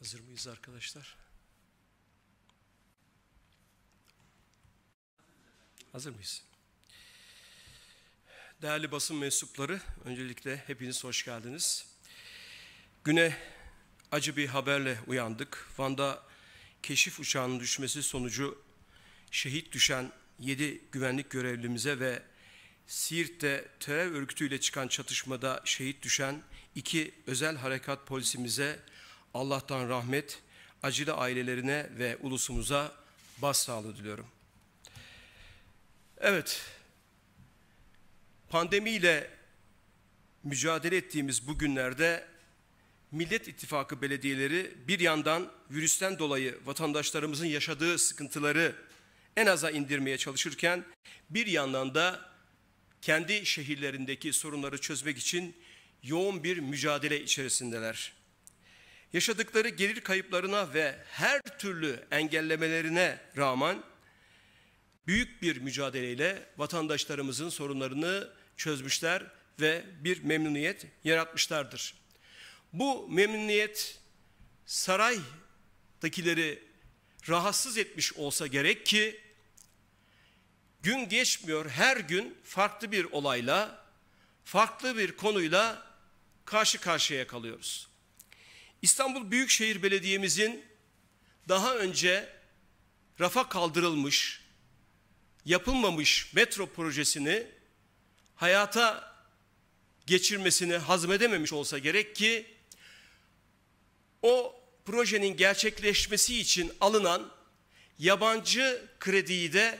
Hazır mıyız arkadaşlar? Hazır mıyız? Değerli basın mensupları, öncelikle hepiniz hoş geldiniz. Güne acı bir haberle uyandık. Van'da keşif uçağının düşmesi sonucu şehit düşen 7 güvenlik görevlimize ve Siirt'te terör örgütüyle çıkan çatışmada şehit düşen iki özel harekat polisimize Allah'tan rahmet, acılı ailelerine ve ulusumuza başsağlığı diliyorum. Evet, pandemiyle mücadele ettiğimiz bu günlerde Millet İttifakı belediyeleri bir yandan virüsten dolayı vatandaşlarımızın yaşadığı sıkıntıları en aza indirmeye çalışırken bir yandan da kendi şehirlerindeki sorunları çözmek için yoğun bir mücadele içerisindeler yaşadıkları gelir kayıplarına ve her türlü engellemelerine rağmen büyük bir mücadeleyle vatandaşlarımızın sorunlarını çözmüşler ve bir memnuniyet yaratmışlardır. Bu memnuniyet saraydakileri rahatsız etmiş olsa gerek ki gün geçmiyor her gün farklı bir olayla, farklı bir konuyla karşı karşıya kalıyoruz. İstanbul Büyükşehir Belediye'mizin daha önce rafa kaldırılmış, yapılmamış metro projesini hayata geçirmesini hazmedememiş olsa gerek ki o projenin gerçekleşmesi için alınan yabancı krediyi de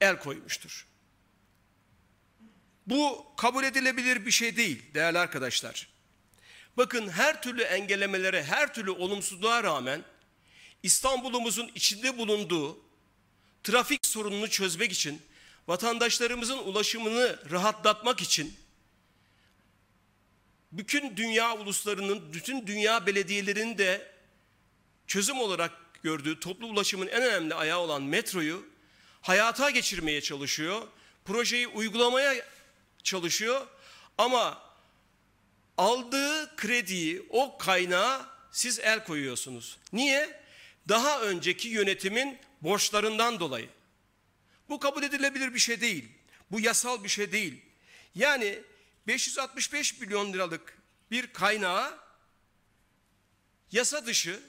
el koymuştur. Bu kabul edilebilir bir şey değil değerli arkadaşlar. Bakın her türlü engellemelere, her türlü olumsuzluğa rağmen İstanbul'umuzun içinde bulunduğu trafik sorununu çözmek için, vatandaşlarımızın ulaşımını rahatlatmak için bütün dünya uluslarının, bütün dünya belediyelerinin de çözüm olarak gördüğü toplu ulaşımın en önemli ayağı olan metroyu hayata geçirmeye çalışıyor. Projeyi uygulamaya çalışıyor ama aldığı krediyi, o kaynağa siz el koyuyorsunuz. Niye? Daha önceki yönetimin borçlarından dolayı. Bu kabul edilebilir bir şey değil. Bu yasal bir şey değil. Yani 565 milyon liralık bir kaynağa yasa dışı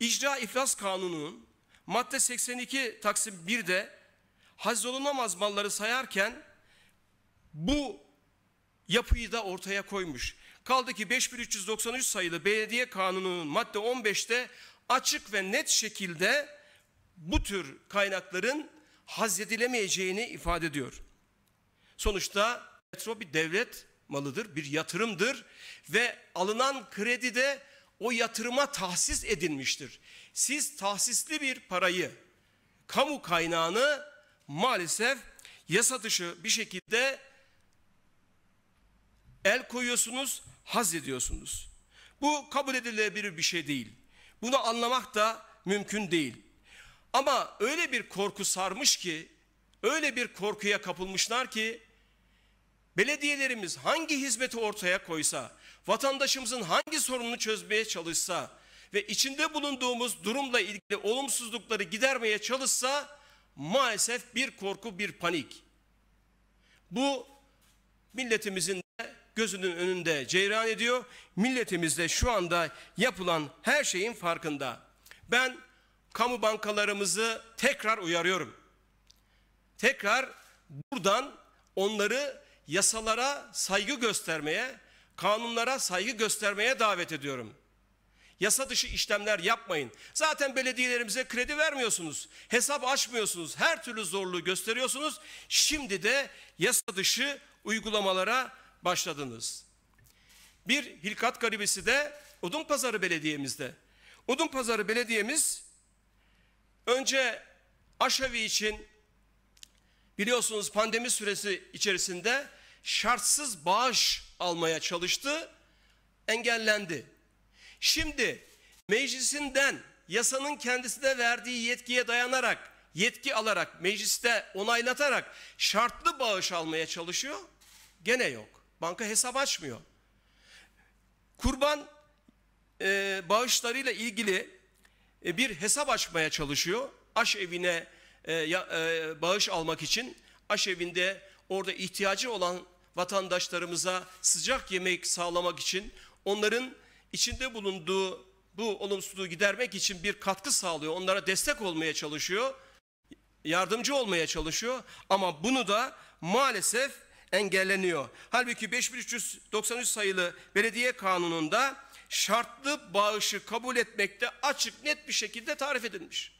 icra iflas kanununun madde 82 taksim 1'de haciz olunamaz malları sayarken bu yapıyı da ortaya koymuş. Kaldı ki 5393 sayılı belediye kanununun madde 15'te açık ve net şekilde bu tür kaynakların hazredilemeyeceğini ifade ediyor. Sonuçta metro bir devlet malıdır, bir yatırımdır ve alınan kredi de o yatırıma tahsis edilmiştir. Siz tahsisli bir parayı, kamu kaynağını maalesef yasa dışı bir şekilde El koyuyorsunuz, haz ediyorsunuz. Bu kabul edilebilir bir şey değil. Bunu anlamak da mümkün değil. Ama öyle bir korku sarmış ki, öyle bir korkuya kapılmışlar ki, belediyelerimiz hangi hizmeti ortaya koysa, vatandaşımızın hangi sorununu çözmeye çalışsa ve içinde bulunduğumuz durumla ilgili olumsuzlukları gidermeye çalışsa, maalesef bir korku, bir panik. Bu milletimizin gözünün önünde ceyran ediyor. Milletimizde şu anda yapılan her şeyin farkında. Ben kamu bankalarımızı tekrar uyarıyorum. Tekrar buradan onları yasalara saygı göstermeye, kanunlara saygı göstermeye davet ediyorum. Yasa dışı işlemler yapmayın. Zaten belediyelerimize kredi vermiyorsunuz. Hesap açmıyorsunuz. Her türlü zorluğu gösteriyorsunuz. Şimdi de yasa dışı uygulamalara başladınız. Bir Hilkat Garibesi de odun Odunpazarı Belediye'mizde. pazarı Belediye'miz önce Aşavi için biliyorsunuz pandemi süresi içerisinde şartsız bağış almaya çalıştı, engellendi. Şimdi meclisinden yasanın kendisine verdiği yetkiye dayanarak, yetki alarak, mecliste onaylatarak şartlı bağış almaya çalışıyor, gene yok. Banka hesap açmıyor. Kurban e, bağışlarıyla ilgili e, bir hesap açmaya çalışıyor. Aş evine e, ya, e, bağış almak için aş evinde orada ihtiyacı olan vatandaşlarımıza sıcak yemek sağlamak için onların içinde bulunduğu bu olumsuzluğu gidermek için bir katkı sağlıyor. Onlara destek olmaya çalışıyor. Yardımcı olmaya çalışıyor ama bunu da maalesef engelleniyor. Halbuki 5393 sayılı belediye kanununda şartlı bağışı kabul etmekte açık net bir şekilde tarif edilmiş.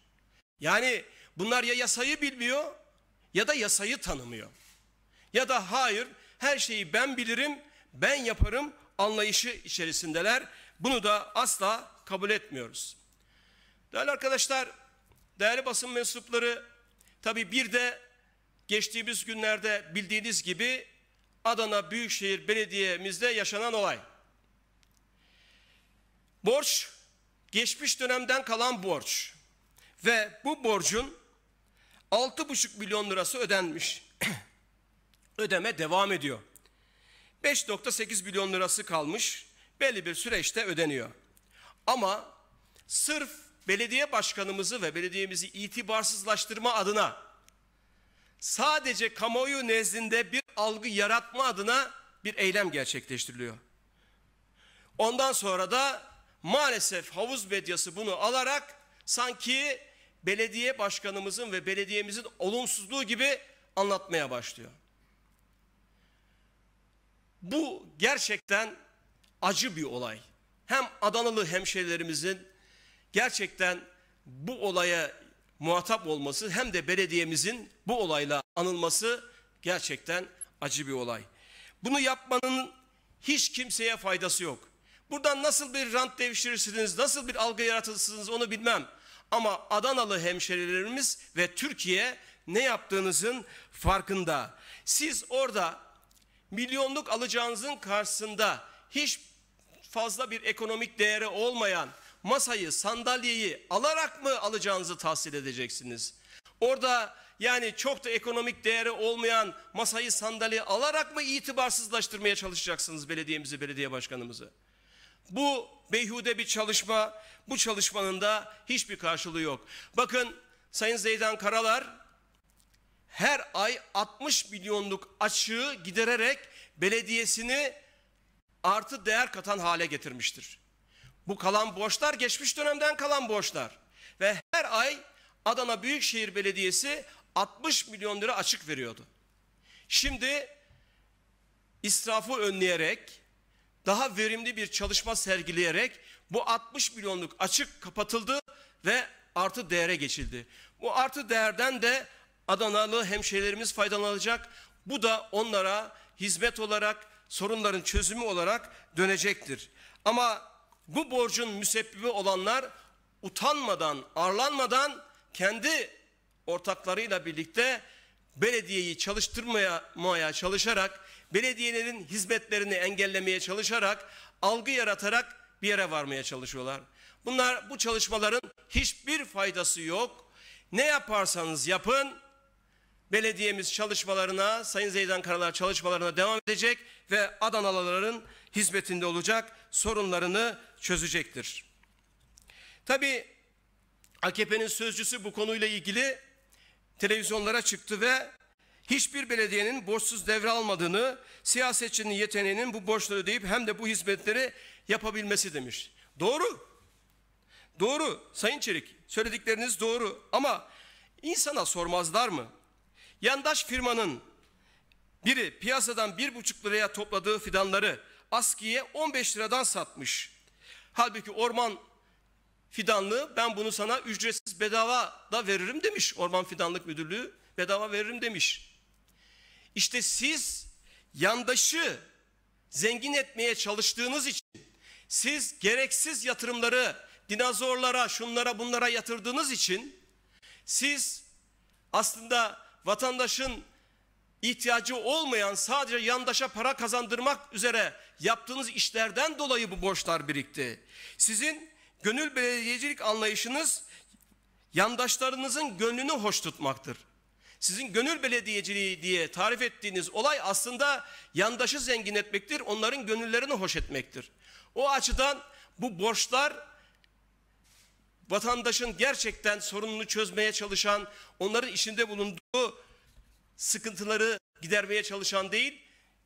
Yani bunlar ya yasayı bilmiyor ya da yasayı tanımıyor. Ya da hayır her şeyi ben bilirim, ben yaparım anlayışı içerisindeler. Bunu da asla kabul etmiyoruz. Değerli arkadaşlar, değerli basın mensupları tabii bir de geçtiğimiz günlerde bildiğiniz gibi Adana Büyükşehir Belediye'mizde yaşanan olay. Borç geçmiş dönemden kalan borç ve bu borcun 6,5 milyon lirası ödenmiş. Ödeme devam ediyor. 5.8 milyon lirası kalmış. Belli bir süreçte ödeniyor. Ama sırf belediye başkanımızı ve belediyemizi itibarsızlaştırma adına sadece kamuoyu nezdinde bir algı yaratma adına bir eylem gerçekleştiriliyor. Ondan sonra da maalesef havuz medyası bunu alarak sanki belediye başkanımızın ve belediyemizin olumsuzluğu gibi anlatmaya başlıyor. Bu gerçekten acı bir olay. Hem Adanalı hemşehrilerimizin gerçekten bu olaya muhatap olması hem de belediyemizin bu olayla anılması gerçekten acı bir olay. Bunu yapmanın hiç kimseye faydası yok. Buradan nasıl bir rant devşirirsiniz, nasıl bir algı yaratırsınız onu bilmem. Ama Adanalı hemşerilerimiz ve Türkiye ne yaptığınızın farkında. Siz orada milyonluk alacağınızın karşısında hiç fazla bir ekonomik değeri olmayan masayı, sandalyeyi alarak mı alacağınızı tahsil edeceksiniz? Orada yani çok da ekonomik değeri olmayan masayı, sandalyeyi alarak mı itibarsızlaştırmaya çalışacaksınız belediyemizi, belediye başkanımızı? Bu beyhude bir çalışma, bu çalışmanın da hiçbir karşılığı yok. Bakın Sayın Zeydan Karalar her ay 60 milyonluk açığı gidererek belediyesini artı değer katan hale getirmiştir. Bu kalan borçlar geçmiş dönemden kalan borçlar. Ve her ay Adana Büyükşehir Belediyesi 60 milyon lira açık veriyordu. Şimdi israfı önleyerek daha verimli bir çalışma sergileyerek bu 60 milyonluk açık kapatıldı ve artı değere geçildi. Bu artı değerden de Adanalı hemşehrilerimiz faydalanacak. Bu da onlara hizmet olarak sorunların çözümü olarak dönecektir. Ama bu borcun müsebbibi olanlar utanmadan, arlanmadan kendi ortaklarıyla birlikte belediyeyi çalıştırmaya çalışarak, belediyelerin hizmetlerini engellemeye çalışarak, algı yaratarak bir yere varmaya çalışıyorlar. Bunlar bu çalışmaların hiçbir faydası yok. Ne yaparsanız yapın, belediyemiz çalışmalarına, Sayın Zeydan Karalar çalışmalarına devam edecek ve Adanalıların hizmetinde olacak, sorunlarını çözecektir. Tabi AKP'nin sözcüsü bu konuyla ilgili televizyonlara çıktı ve hiçbir belediyenin borçsuz devre almadığını, siyasetçinin yeteneğinin bu borçları ödeyip hem de bu hizmetleri yapabilmesi demiş. Doğru. Doğru Sayın Çelik söyledikleriniz doğru ama insana sormazlar mı? Yandaş firmanın biri piyasadan bir buçuk liraya topladığı fidanları askiye 15 liradan satmış. Halbuki orman fidanlığı ben bunu sana ücretsiz bedava da veririm demiş. Orman Fidanlık Müdürlüğü bedava veririm demiş. İşte siz yandaşı zengin etmeye çalıştığınız için siz gereksiz yatırımları dinozorlara, şunlara, bunlara yatırdığınız için siz aslında vatandaşın ihtiyacı olmayan sadece yandaşa para kazandırmak üzere yaptığınız işlerden dolayı bu borçlar birikti. Sizin gönül belediyecilik anlayışınız yandaşlarınızın gönlünü hoş tutmaktır. Sizin gönül belediyeciliği diye tarif ettiğiniz olay aslında yandaşı zengin etmektir, onların gönüllerini hoş etmektir. O açıdan bu borçlar vatandaşın gerçekten sorununu çözmeye çalışan, onların içinde bulunduğu sıkıntıları gidermeye çalışan değil,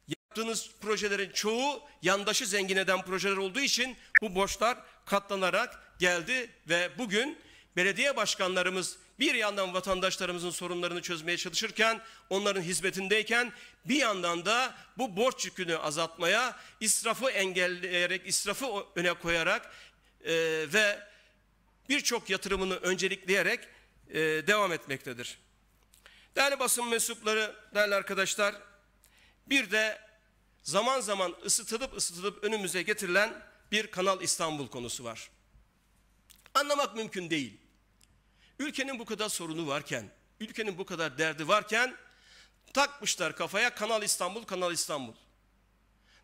yaptığınız projelerin çoğu yandaşı zengin eden projeler olduğu için bu borçlar katlanarak geldi ve bugün belediye başkanlarımız bir yandan vatandaşlarımızın sorunlarını çözmeye çalışırken, onların hizmetindeyken bir yandan da bu borç yükünü azaltmaya, israfı engelleyerek, israfı öne koyarak e, ve birçok yatırımını öncelikleyerek e, devam etmektedir. Değerli basın mensupları, değerli arkadaşlar, bir de zaman zaman ısıtılıp ısıtılıp önümüze getirilen bir Kanal İstanbul konusu var. Anlamak mümkün değil. Ülkenin bu kadar sorunu varken, ülkenin bu kadar derdi varken takmışlar kafaya Kanal İstanbul, Kanal İstanbul.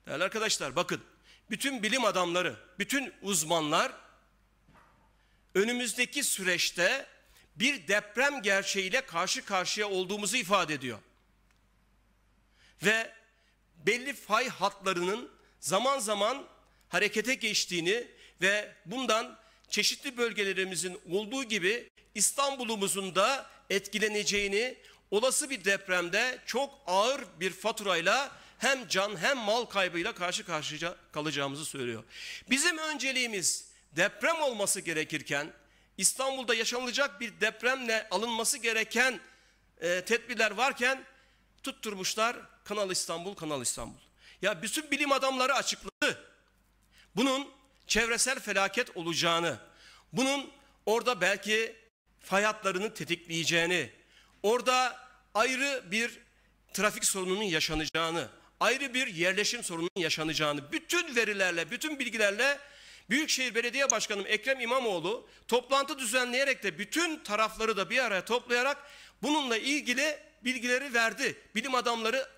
Değerli arkadaşlar bakın, bütün bilim adamları, bütün uzmanlar önümüzdeki süreçte bir deprem gerçeğiyle karşı karşıya olduğumuzu ifade ediyor. Ve belli fay hatlarının zaman zaman harekete geçtiğini ve bundan çeşitli bölgelerimizin olduğu gibi İstanbul'umuzun da etkileneceğini, olası bir depremde çok ağır bir faturayla hem can hem mal kaybıyla karşı karşıya kalacağımızı söylüyor. Bizim önceliğimiz deprem olması gerekirken İstanbul'da yaşanılacak bir depremle alınması gereken e, tedbirler varken tutturmuşlar Kanal İstanbul, Kanal İstanbul. Ya bütün bilim adamları açıkladı. Bunun çevresel felaket olacağını, bunun orada belki fay tetikleyeceğini, orada ayrı bir trafik sorununun yaşanacağını, ayrı bir yerleşim sorununun yaşanacağını bütün verilerle, bütün bilgilerle Büyükşehir Belediye Başkanım Ekrem İmamoğlu toplantı düzenleyerek de bütün tarafları da bir araya toplayarak bununla ilgili bilgileri verdi. Bilim adamları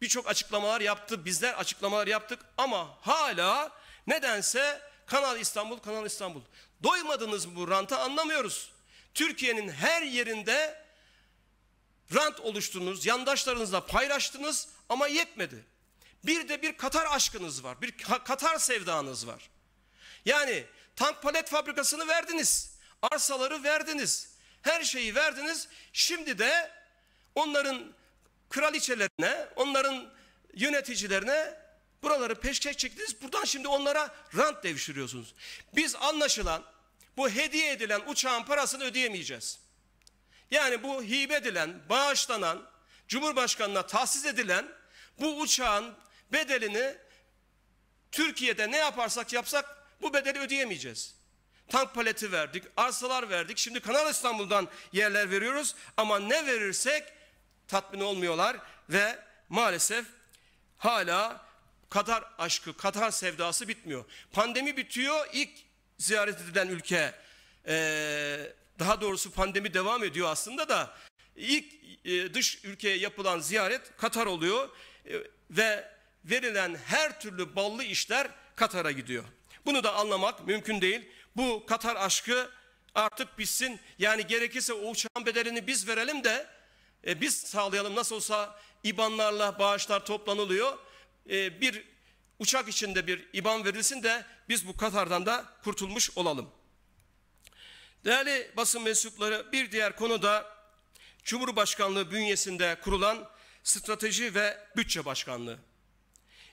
birçok açıklamalar yaptı. Bizler açıklamalar yaptık ama hala nedense Kanal İstanbul, Kanal İstanbul. Doymadınız mı bu ranta anlamıyoruz. Türkiye'nin her yerinde rant oluştunuz, yandaşlarınızla paylaştınız ama yetmedi. Bir de bir Katar aşkınız var, bir Katar sevdanız var. Yani tank palet fabrikasını verdiniz. Arsaları verdiniz. Her şeyi verdiniz. Şimdi de onların kraliçelerine, onların yöneticilerine buraları peşkeş çektiniz. Buradan şimdi onlara rant devşiriyorsunuz. Biz anlaşılan bu hediye edilen uçağın parasını ödeyemeyeceğiz. Yani bu hibe edilen, bağışlanan, Cumhurbaşkanına tahsis edilen bu uçağın bedelini Türkiye'de ne yaparsak yapsak bu bedeli ödeyemeyeceğiz. Tank paleti verdik, arsalar verdik. Şimdi Kanal İstanbul'dan yerler veriyoruz ama ne verirsek tatmin olmuyorlar ve maalesef hala Katar aşkı, Katar sevdası bitmiyor. Pandemi bitiyor, ilk ziyaret edilen ülke, daha doğrusu pandemi devam ediyor aslında da ilk dış ülkeye yapılan ziyaret Katar oluyor ve verilen her türlü ballı işler Katar'a gidiyor. Bunu da anlamak mümkün değil. Bu Katar aşkı artık bitsin. Yani gerekirse o uçağın bedelini biz verelim de e, biz sağlayalım. Nasıl olsa IBAN'larla bağışlar toplanılıyor. E, bir uçak içinde bir IBAN verilsin de biz bu Katar'dan da kurtulmuş olalım. Değerli basın mensupları bir diğer konu da Cumhurbaşkanlığı bünyesinde kurulan Strateji ve Bütçe Başkanlığı.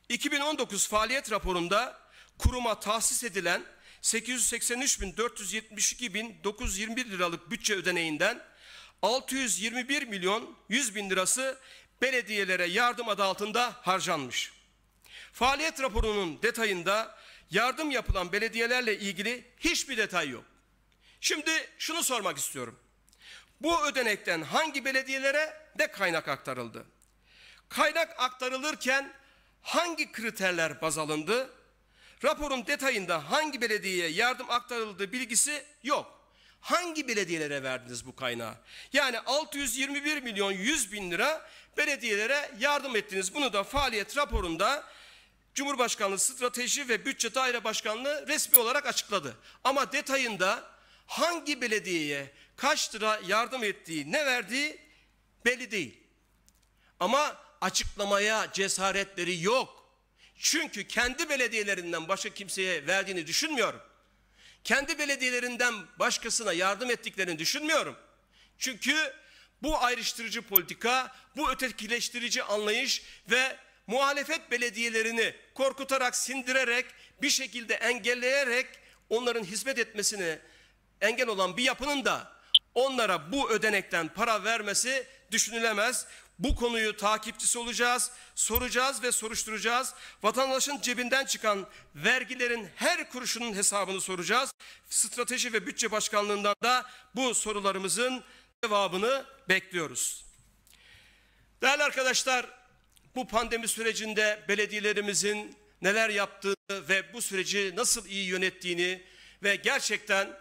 2019 faaliyet raporunda kuruma tahsis edilen 883.472.921 liralık bütçe ödeneğinden 621 milyon 100 bin lirası belediyelere yardım adı altında harcanmış. Faaliyet raporunun detayında yardım yapılan belediyelerle ilgili hiçbir detay yok. Şimdi şunu sormak istiyorum. Bu ödenekten hangi belediyelere de kaynak aktarıldı? Kaynak aktarılırken hangi kriterler baz alındı? Raporun detayında hangi belediyeye yardım aktarıldığı bilgisi yok. Hangi belediyelere verdiniz bu kaynağı? Yani 621 milyon 100 bin lira belediyelere yardım ettiniz. Bunu da faaliyet raporunda Cumhurbaşkanlığı Strateji ve Bütçe Daire Başkanlığı resmi olarak açıkladı. Ama detayında hangi belediyeye kaç lira yardım ettiği, ne verdiği belli değil. Ama açıklamaya cesaretleri yok. Çünkü kendi belediyelerinden başka kimseye verdiğini düşünmüyorum. Kendi belediyelerinden başkasına yardım ettiklerini düşünmüyorum. Çünkü bu ayrıştırıcı politika, bu ötekileştirici anlayış ve muhalefet belediyelerini korkutarak, sindirerek, bir şekilde engelleyerek onların hizmet etmesini engel olan bir yapının da onlara bu ödenekten para vermesi düşünülemez. Bu konuyu takipçisi olacağız, soracağız ve soruşturacağız. Vatandaşın cebinden çıkan vergilerin her kuruşunun hesabını soracağız. Strateji ve Bütçe Başkanlığından da bu sorularımızın cevabını bekliyoruz. Değerli arkadaşlar, bu pandemi sürecinde belediyelerimizin neler yaptığını ve bu süreci nasıl iyi yönettiğini ve gerçekten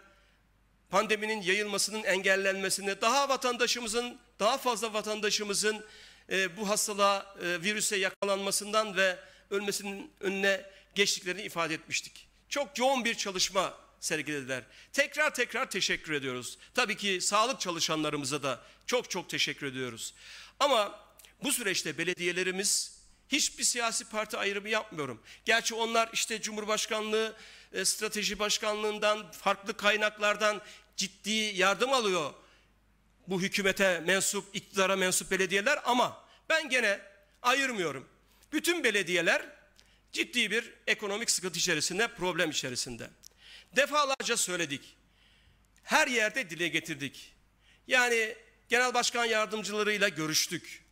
pandeminin yayılmasının engellenmesini, daha vatandaşımızın daha fazla vatandaşımızın e, bu hastalığa, e, virüse yakalanmasından ve ölmesinin önüne geçtiklerini ifade etmiştik. Çok yoğun bir çalışma sergilediler. Tekrar tekrar teşekkür ediyoruz. Tabii ki sağlık çalışanlarımıza da çok çok teşekkür ediyoruz. Ama bu süreçte belediyelerimiz hiçbir siyasi parti ayrımı yapmıyorum. Gerçi onlar işte Cumhurbaşkanlığı e, Strateji Başkanlığından farklı kaynaklardan ciddi yardım alıyor bu hükümete mensup, iktidara mensup belediyeler ama ben gene ayırmıyorum. Bütün belediyeler ciddi bir ekonomik sıkıntı içerisinde, problem içerisinde. Defalarca söyledik. Her yerde dile getirdik. Yani genel başkan yardımcılarıyla görüştük.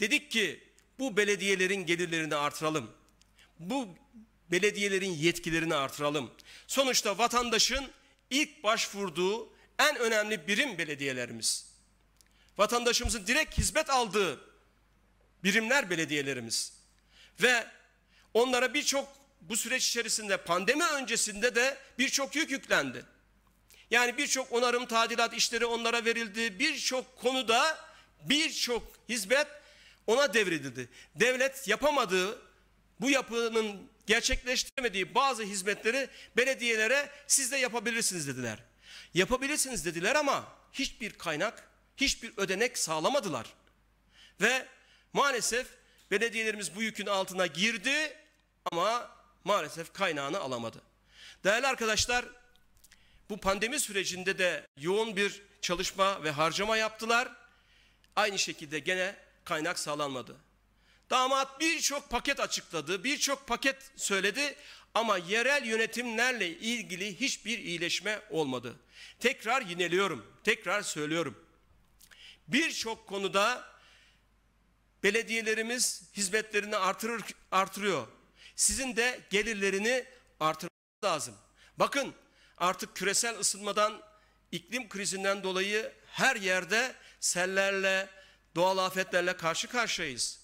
Dedik ki bu belediyelerin gelirlerini artıralım. Bu belediyelerin yetkilerini artıralım. Sonuçta vatandaşın ilk başvurduğu en önemli birim belediyelerimiz vatandaşımızın direkt hizmet aldığı birimler belediyelerimiz. Ve onlara birçok bu süreç içerisinde pandemi öncesinde de birçok yük yüklendi. Yani birçok onarım tadilat işleri onlara verildi. Birçok konuda birçok hizmet ona devredildi. Devlet yapamadığı bu yapının gerçekleştiremediği bazı hizmetleri belediyelere siz de yapabilirsiniz dediler. Yapabilirsiniz dediler ama hiçbir kaynak hiçbir ödenek sağlamadılar. Ve maalesef belediyelerimiz bu yükün altına girdi ama maalesef kaynağını alamadı. Değerli arkadaşlar bu pandemi sürecinde de yoğun bir çalışma ve harcama yaptılar. Aynı şekilde gene kaynak sağlanmadı. Damat birçok paket açıkladı, birçok paket söyledi ama yerel yönetimlerle ilgili hiçbir iyileşme olmadı. Tekrar yineliyorum, tekrar söylüyorum birçok konuda belediyelerimiz hizmetlerini artırır, artırıyor. Sizin de gelirlerini artırmanız lazım. Bakın artık küresel ısınmadan, iklim krizinden dolayı her yerde sellerle, doğal afetlerle karşı karşıyayız.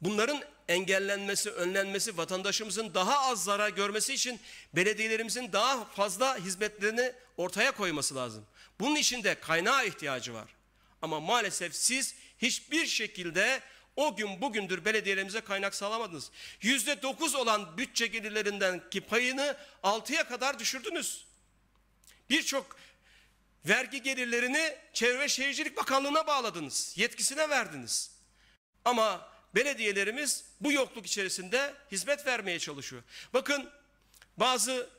Bunların engellenmesi, önlenmesi, vatandaşımızın daha az zarar görmesi için belediyelerimizin daha fazla hizmetlerini ortaya koyması lazım. Bunun için de kaynağa ihtiyacı var. Ama maalesef siz hiçbir şekilde o gün bugündür belediyelerimize kaynak sağlamadınız. Yüzde dokuz olan bütçe gelirlerindeki payını altıya kadar düşürdünüz. Birçok vergi gelirlerini Çevre Şehircilik Bakanlığı'na bağladınız. Yetkisine verdiniz. Ama belediyelerimiz bu yokluk içerisinde hizmet vermeye çalışıyor. Bakın bazı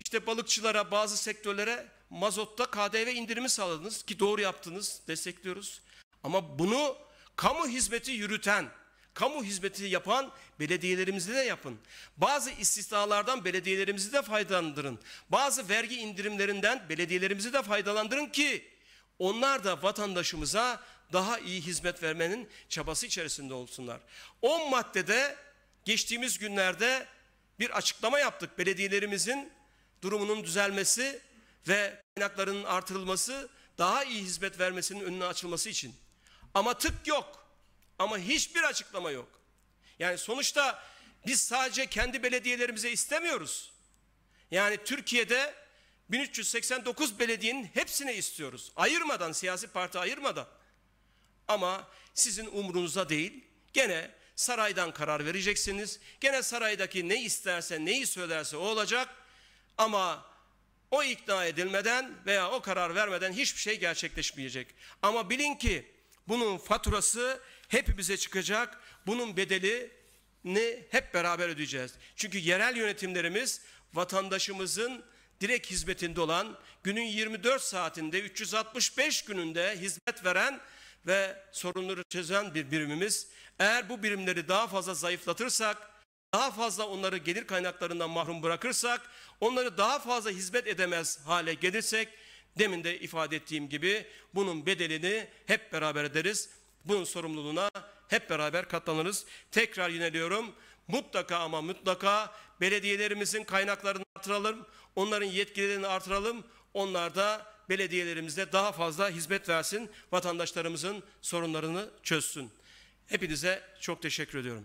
işte balıkçılara, bazı sektörlere mazotta KDV indirimi sağladınız ki doğru yaptınız, destekliyoruz. Ama bunu kamu hizmeti yürüten, kamu hizmeti yapan belediyelerimizi de yapın. Bazı istisnalardan belediyelerimizi de faydalandırın. Bazı vergi indirimlerinden belediyelerimizi de faydalandırın ki onlar da vatandaşımıza daha iyi hizmet vermenin çabası içerisinde olsunlar. 10 maddede geçtiğimiz günlerde bir açıklama yaptık. Belediyelerimizin durumunun düzelmesi ve kaynakların artırılması daha iyi hizmet vermesinin önüne açılması için. Ama tık yok. Ama hiçbir açıklama yok. Yani sonuçta biz sadece kendi belediyelerimize istemiyoruz. Yani Türkiye'de 1389 belediyenin hepsine istiyoruz. Ayırmadan, siyasi parti ayırmadan. Ama sizin umrunuza değil, gene saraydan karar vereceksiniz. Gene saraydaki ne isterse, neyi söylerse o olacak. Ama o ikna edilmeden veya o karar vermeden hiçbir şey gerçekleşmeyecek. Ama bilin ki bunun faturası hepimize çıkacak. Bunun bedelini hep beraber ödeyeceğiz. Çünkü yerel yönetimlerimiz vatandaşımızın direkt hizmetinde olan, günün 24 saatinde 365 gününde hizmet veren ve sorunları çözen bir birimimiz. Eğer bu birimleri daha fazla zayıflatırsak daha fazla onları gelir kaynaklarından mahrum bırakırsak, onları daha fazla hizmet edemez hale gelirsek, demin de ifade ettiğim gibi bunun bedelini hep beraber ederiz. Bunun sorumluluğuna hep beraber katlanırız. Tekrar yine diyorum, Mutlaka ama mutlaka belediyelerimizin kaynaklarını artıralım. Onların yetkilerini artıralım. Onlar da belediyelerimizde daha fazla hizmet versin. Vatandaşlarımızın sorunlarını çözsün. Hepinize çok teşekkür ediyorum.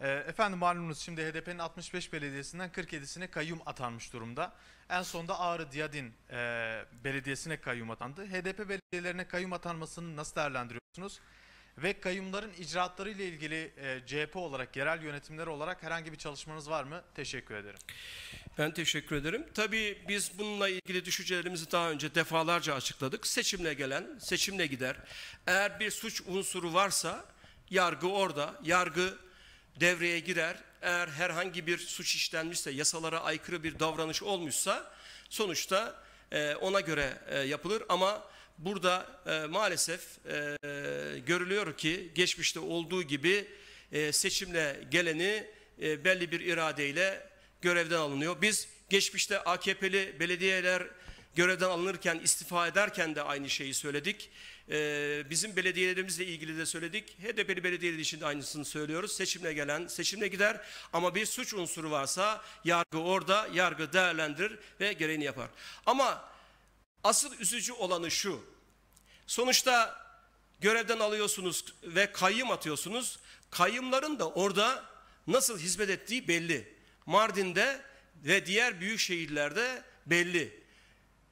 Ee, efendim malumunuz şimdi HDP'nin 65 belediyesinden 47'sine kayyum atanmış durumda. En sonda Ağrı Diyadin e, belediyesine kayyum atandı. HDP belediyelerine kayyum atanmasını nasıl değerlendiriyorsunuz? Ve kayyumların icraatları ile ilgili e, CHP olarak, yerel yönetimler olarak herhangi bir çalışmanız var mı? Teşekkür ederim. Ben teşekkür ederim. Tabii biz bununla ilgili düşüncelerimizi daha önce defalarca açıkladık. Seçimle gelen, seçimle gider. Eğer bir suç unsuru varsa yargı orada, yargı devreye girer. Eğer herhangi bir suç işlenmişse, yasalara aykırı bir davranış olmuşsa sonuçta e, ona göre e, yapılır. Ama burada e, maalesef görülüyor ki geçmişte olduğu gibi seçimle geleni belli bir iradeyle görevden alınıyor. Biz geçmişte AKP'li belediyeler görevden alınırken, istifa ederken de aynı şeyi söyledik. Ee, bizim belediyelerimizle ilgili de söyledik. HDP'li belediyeler için de aynısını söylüyoruz. Seçimle gelen seçimle gider ama bir suç unsuru varsa yargı orada, yargı değerlendirir ve gereğini yapar. Ama asıl üzücü olanı şu. Sonuçta görevden alıyorsunuz ve kayyım atıyorsunuz. Kayyımların da orada nasıl hizmet ettiği belli. Mardin'de ve diğer büyük şehirlerde belli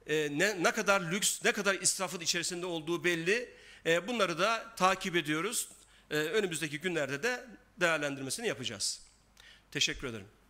e, ne, ne kadar lüks, ne kadar israfın içerisinde olduğu belli. E, bunları da takip ediyoruz. E, önümüzdeki günlerde de değerlendirmesini yapacağız. Teşekkür ederim.